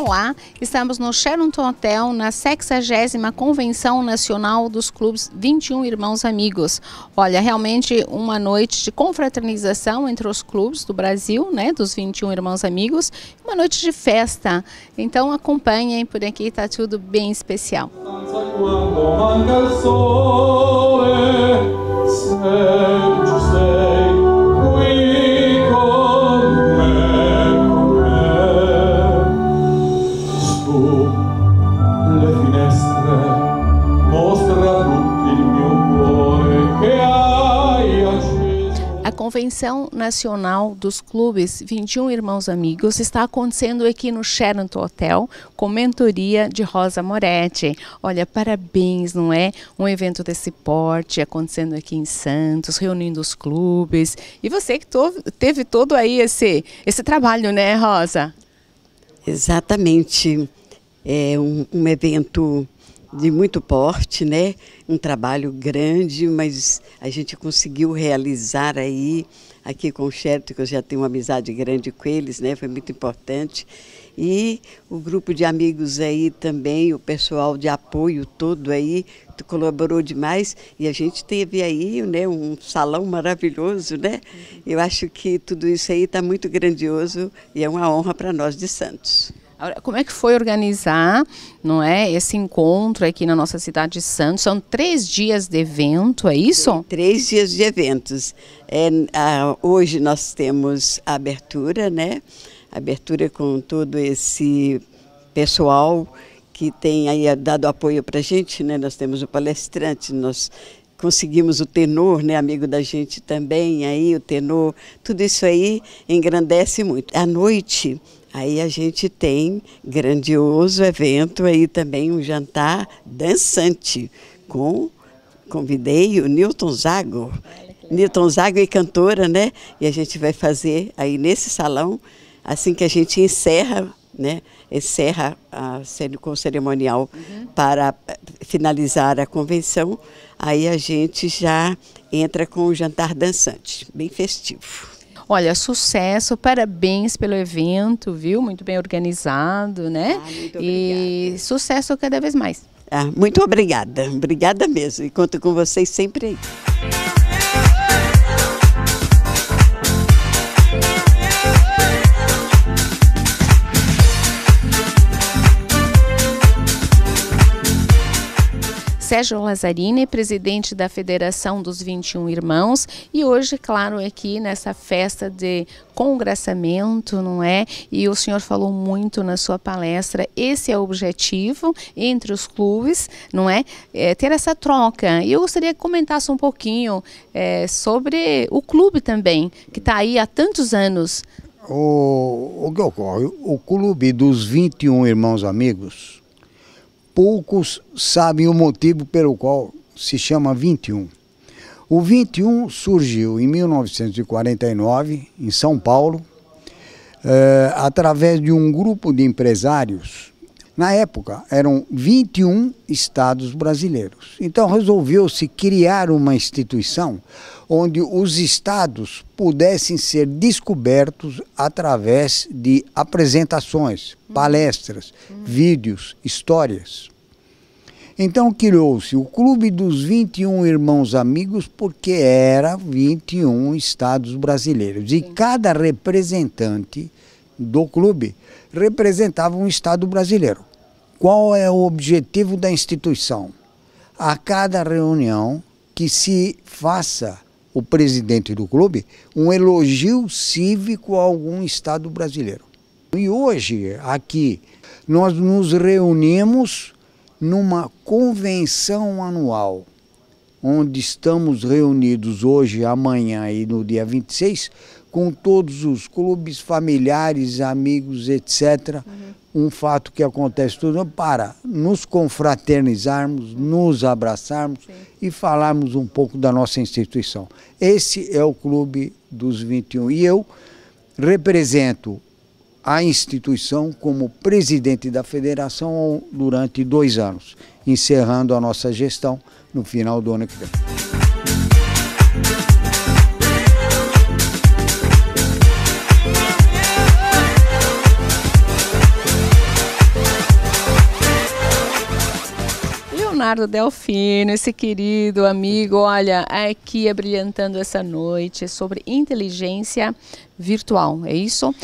Olá, Estamos no Sheraton Hotel, na 60 Convenção Nacional dos Clubes 21 Irmãos Amigos. Olha, realmente uma noite de confraternização entre os clubes do Brasil, né, dos 21 Irmãos Amigos, uma noite de festa. Então acompanhem por aqui, está tudo bem especial. Música Convenção Nacional dos Clubes 21 Irmãos Amigos está acontecendo aqui no Sheraton Hotel, com mentoria de Rosa Moretti. Olha, parabéns, não é? Um evento desse porte acontecendo aqui em Santos, reunindo os clubes. E você que teve todo aí esse, esse trabalho, né, Rosa? Exatamente. É um, um evento de muito porte, né? Um trabalho grande, mas a gente conseguiu realizar aí aqui com o Sherto, que eu já tenho uma amizade grande com eles, né? Foi muito importante. E o grupo de amigos aí também, o pessoal de apoio todo aí, colaborou demais e a gente teve aí né, um salão maravilhoso, né? Eu acho que tudo isso aí está muito grandioso e é uma honra para nós de Santos. Como é que foi organizar, não é, esse encontro aqui na nossa cidade de Santos? São três dias de evento, é isso? três dias de eventos. É, a, ah, hoje nós temos a abertura, né? Abertura com todo esse pessoal que tem aí eh, dado apoio para a gente, né? Nós temos o palestrante, nós conseguimos o tenor, né, amigo da gente também, aí o tenor, tudo isso aí engrandece muito. À noite, Aí a gente tem grandioso evento aí também, um jantar dançante com convidei o Newton Zago. Newton Zago é cantora, né? E a gente vai fazer aí nesse salão, assim que a gente encerra, né? Encerra a, com o cerimonial uhum. para eh, finalizar a convenção. Aí a gente já entra com o jantar dançante, bem festivo. Olha, sucesso, parabéns pelo evento, viu? Muito bem organizado, né? Ah, muito e sucesso cada vez mais. Ah, muito obrigada, obrigada mesmo. E conto com vocês sempre aí. Sérgio Lazzarini, presidente da Federação dos 21 Irmãos, e hoje, claro, aqui nessa festa de congressamento, não é? E o senhor falou muito na sua palestra, esse é o objetivo entre os clubes, não é? é ter essa troca. E eu gostaria que comentasse um pouquinho é, sobre o clube também, que está aí há tantos anos. O, o que ocorre? O clube dos 21 Irmãos Amigos, poucos sabem o motivo pelo qual se chama 21. O 21 surgiu em 1949, em São Paulo, eh, através de um grupo de empresários na época, eram 21 estados brasileiros. Então, resolveu-se criar uma instituição onde os estados pudessem ser descobertos através de apresentações, hum. palestras, hum. vídeos, histórias. Então, criou-se o Clube dos 21 Irmãos Amigos, porque era 21 estados brasileiros. E cada representante do clube representava um Estado brasileiro. Qual é o objetivo da instituição? A cada reunião que se faça o presidente do clube um elogio cívico a algum Estado brasileiro. E hoje, aqui, nós nos reunimos numa convenção anual, onde estamos reunidos hoje, amanhã e no dia 26, com todos os clubes, familiares, amigos, etc. Uhum. Um fato que acontece tudo para nos confraternizarmos, nos abraçarmos Sim. e falarmos um pouco da nossa instituição. Esse é o Clube dos 21 e eu represento a instituição como presidente da federação durante dois anos, encerrando a nossa gestão no final do ano que vem. Leonardo Delfino, esse querido amigo, olha, aqui é brilhantando essa noite é sobre inteligência virtual, é isso?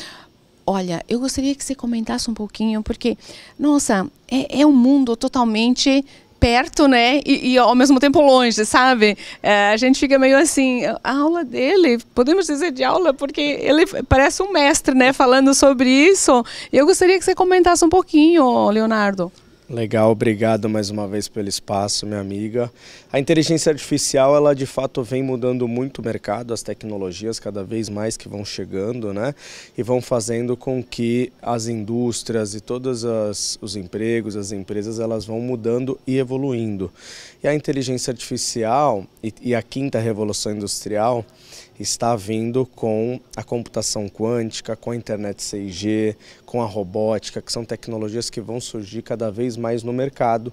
Olha, eu gostaria que você comentasse um pouquinho, porque, nossa, é, é um mundo totalmente perto, né? E, e, ao mesmo tempo longe, sabe? É, a gente fica meio assim, a aula dele, podemos dizer de aula, porque ele parece um mestre, né? Falando sobre isso. Eu gostaria que você comentasse um pouquinho, Leonardo. Legal, obrigado mais uma vez pelo espaço, minha amiga. A inteligência artificial, ela de fato vem mudando muito o mercado, as tecnologias cada vez mais que vão chegando, né? E vão fazendo com que as indústrias e todos as, os empregos, as empresas, elas vão mudando e evoluindo. E a inteligência artificial e, e a quinta revolução industrial está vindo com a computação quântica, com a internet 6G, com a robótica, que são tecnologias que vão surgir cada vez mais no mercado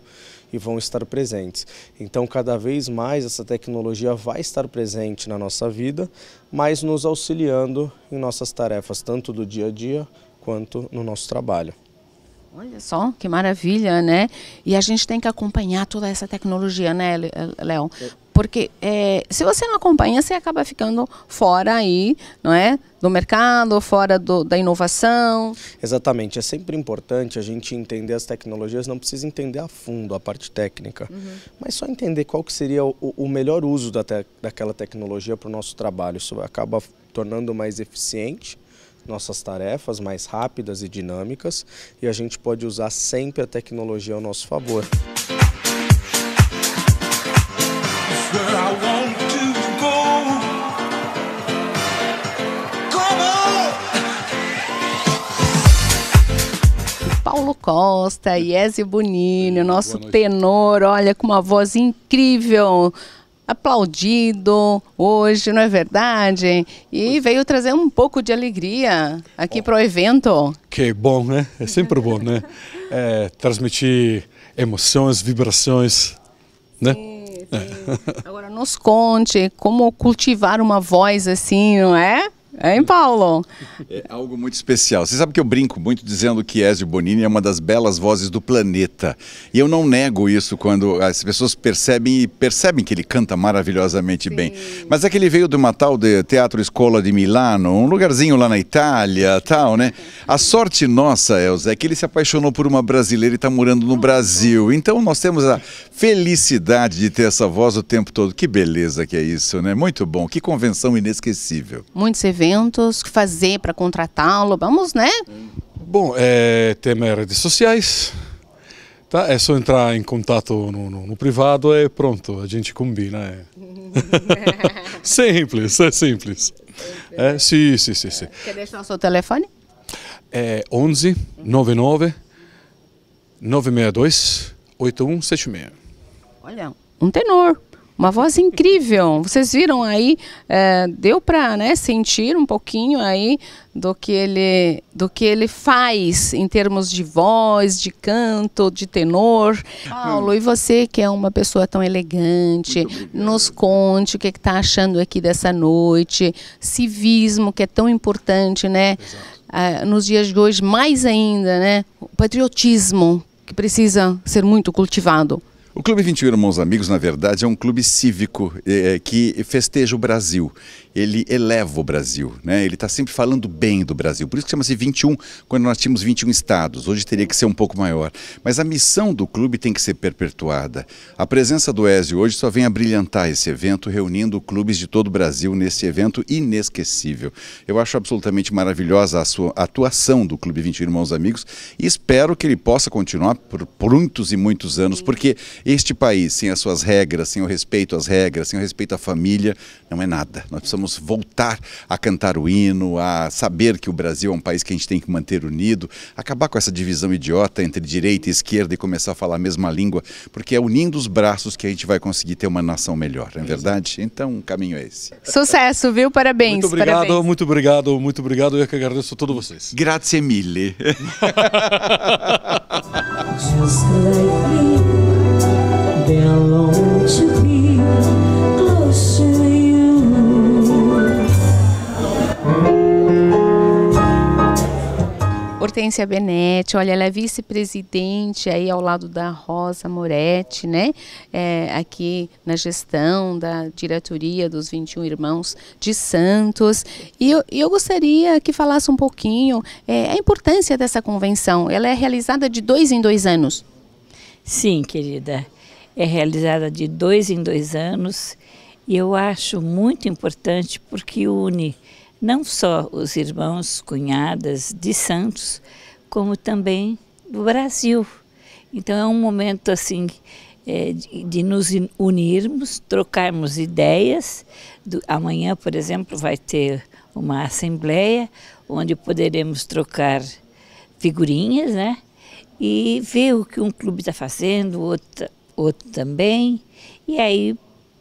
e vão estar presentes. Então, cada vez mais essa tecnologia vai estar presente na nossa vida, mas nos auxiliando em nossas tarefas, tanto do dia a dia quanto no nosso trabalho. Olha só, que maravilha, né? E a gente tem que acompanhar toda essa tecnologia, né, Léo? Porque é, se você não acompanha, você acaba ficando fora aí, não é? Do mercado, fora do, da inovação. Exatamente. É sempre importante a gente entender as tecnologias, não precisa entender a fundo a parte técnica, uhum. mas só entender qual que seria o, o melhor uso da te, daquela tecnologia para o nosso trabalho. Isso acaba tornando mais eficiente nossas tarefas mais rápidas e dinâmicas e a gente pode usar sempre a tecnologia ao nosso favor. Paulo Costa, Iese Bonini, nosso tenor, olha, com uma voz incrível aplaudido hoje, não é verdade? E veio trazer um pouco de alegria aqui para o evento. Que bom, né? É sempre bom, né? É, transmitir emoções, vibrações, né? Sim, sim. Agora nos conte como cultivar uma voz assim, não é? É em Paulo. É algo muito especial. Você sabe que eu brinco muito dizendo que Ezio Bonini é uma das belas vozes do planeta. E eu não nego isso quando as pessoas percebem e percebem que ele canta maravilhosamente Sim. bem. Mas é que ele veio de uma tal de Teatro Escola de Milano, um lugarzinho lá na Itália, tal, né? A sorte nossa, Elza, é que ele se apaixonou por uma brasileira e está morando no Brasil. Então nós temos a felicidade de ter essa voz o tempo todo. Que beleza que é isso, né? Muito bom. Que convenção inesquecível. Muito vê eventos, o que fazer para contratá-lo, vamos, né? Bom, é, temos redes sociais, tá? é só entrar em contato no, no, no privado e pronto, a gente combina. É. simples, é simples. É, sim, sim, sim, sim. Quer deixar o seu telefone? É 11 99 962 8176. Olha, um tenor. Uma voz incrível. Vocês viram aí, é, deu para né, sentir um pouquinho aí do que ele do que ele faz em termos de voz, de canto, de tenor. Paulo, e você que é uma pessoa tão elegante, nos conte o que está achando aqui dessa noite, civismo que é tão importante, né? Ah, nos dias de hoje mais ainda, né? O patriotismo que precisa ser muito cultivado. O Clube 21 Irmãos Amigos, na verdade, é um clube cívico é, é que festeja o Brasil ele eleva o Brasil, né? Ele está sempre falando bem do Brasil. Por isso que chama-se 21, quando nós tínhamos 21 estados. Hoje teria que ser um pouco maior. Mas a missão do clube tem que ser perpetuada. A presença do Ezio hoje só vem a brilhantar esse evento, reunindo clubes de todo o Brasil nesse evento inesquecível. Eu acho absolutamente maravilhosa a sua atuação do Clube 21 Irmãos Amigos e espero que ele possa continuar por, por muitos e muitos anos, porque este país, sem as suas regras, sem o respeito às regras, sem o respeito à família, não é nada. Nós precisamos voltar a cantar o hino, a saber que o Brasil é um país que a gente tem que manter unido, acabar com essa divisão idiota entre direita e esquerda e começar a falar a mesma língua, porque é unindo os braços que a gente vai conseguir ter uma nação melhor, não é verdade? Então, o caminho é esse. Sucesso, viu? Parabéns. Muito obrigado, parabéns. muito obrigado, muito obrigado. Eu que agradeço a todos vocês. Grazie mille. Just like me, to Hortência Benetti, olha, ela é vice-presidente aí ao lado da Rosa Moretti, né? É, aqui na gestão da diretoria dos 21 Irmãos de Santos. E eu, eu gostaria que falasse um pouquinho é, a importância dessa convenção. Ela é realizada de dois em dois anos. Sim, querida. É realizada de dois em dois anos e eu acho muito importante porque une não só os irmãos, cunhadas de Santos, como também do Brasil. Então é um momento assim é, de, de, nos unirmos, trocarmos ideias. Do, amanhã, por exemplo, vai ter uma assembleia onde poderemos trocar figurinhas, né? E ver o que um clube está fazendo, outro, outro também, e aí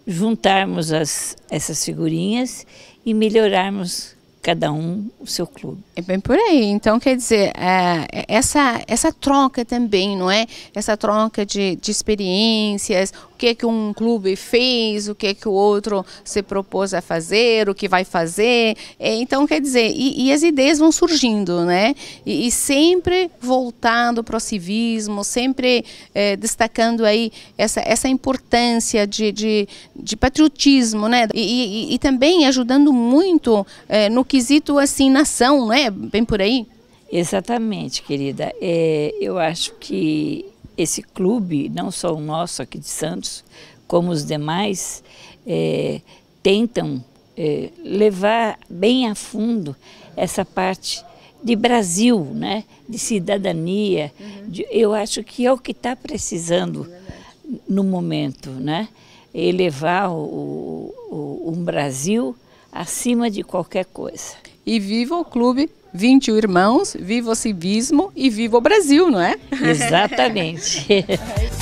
juntarmos as, essas figurinhas e melhorarmos cada um o seu clube. É bem por aí. Então, quer dizer, é, é, essa, essa troca também, não é? Essa troca de, de experiências, que que um clube fez, o que que o outro se propôs a fazer, o que vai fazer. É, então, quer dizer, e, e as ideias vão surgindo, né? E, e sempre voltando para o civismo, sempre é, destacando aí essa, essa importância de, de, de patriotismo, né? E, e, também ajudando muito é, no quesito, assim, nação, né? Bem por aí. Exatamente, querida. É, eu acho que esse clube, não só o nosso aqui de Santos, como os demais, é, tentam é, levar bem a fundo essa parte de Brasil, né? de cidadania. Uhum. De, eu acho que é o que está precisando no momento, né? elevar o, o, um Brasil acima de qualquer coisa. E viva o clube 21 irmãos, viva o civismo e viva o Brasil, não é? Exatamente.